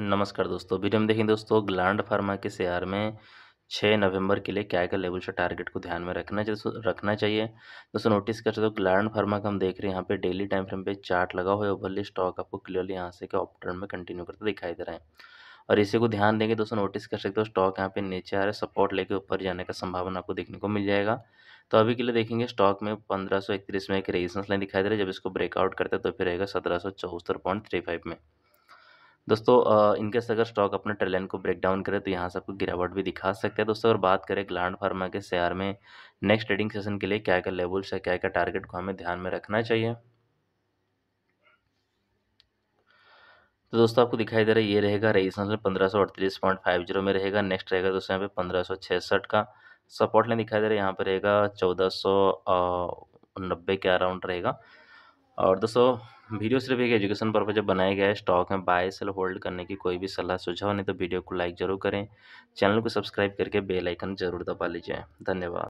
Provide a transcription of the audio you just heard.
नमस्कार दोस्तों वीडियो में देखें दोस्तों ग्लैंड फार्मा के शेयर में छः नवंबर के लिए क्या क्या लेवल से टारगेट को ध्यान में रखना चाहिए रखना चाहिए दोस्तों नोटिस कर सकते हो ग्लैंड फार्मा का हम देख रहे हैं यहाँ पे डेली टाइम फ्रेम पे चार्ट लगा हुआ है ओवरली स्टॉक आपको क्लियरली यहाँ से क्या ऑप्टर्न में कंटिन्यू करते दिखाई दे रहे हैं और इसी को ध्यान देंगे दोस्तों नोटिस कर सकते हो स्टॉक यहाँ पे नीचे आ रहे सपोर्ट लेके ऊपर जाने का संभावना आपको देखने को मिल जाएगा तो अभी के लिए देखेंगे स्टॉक में पंद्रह में एक रेजिस्टेंस लाइन दिखाई दे रहा है जब इसको ब्रेकआउट करते हैं तो फिर रहेगा सत्रह सौ में दोस्तों इनके अगर स्टॉक अपने ट्रेलन को ब्रेक डाउन करे तो यहाँ से आपको गिरावट भी दिखा सकते हैं दोस्तों अगर बात करें ग्लान फार्मा के शेयर में नेक्स्ट ट्रेडिंग सेशन के लिए क्या क्या लेवल्स है क्या क्या टारगेट को हमें ध्यान में रखना चाहिए तो दोस्तों आपको दिखाई दे रहा है ये रहेगा रही पंद्रह सौ अड़तीस पॉइंट फाइव जीरो में रहेगा नेक्स्ट रहेगा दोस्तों यहाँ पे पंद्रह सौ छसठ का सपोर्ट लाइन दिखाई दे रहा है यहाँ पे रहेगा चौदह सौ नब्बे के अराउंड रहेगा और दोस्तों वीडियो सिर्फ एक एजुकेशन पर्पज जब बनाया गया है स्टॉक में बाय सेल होल्ड करने की कोई भी सलाह सुझाव नहीं तो वीडियो को लाइक ज़रूर करें चैनल को सब्सक्राइब करके बेल आइकन जरूर दबा लीजिए धन्यवाद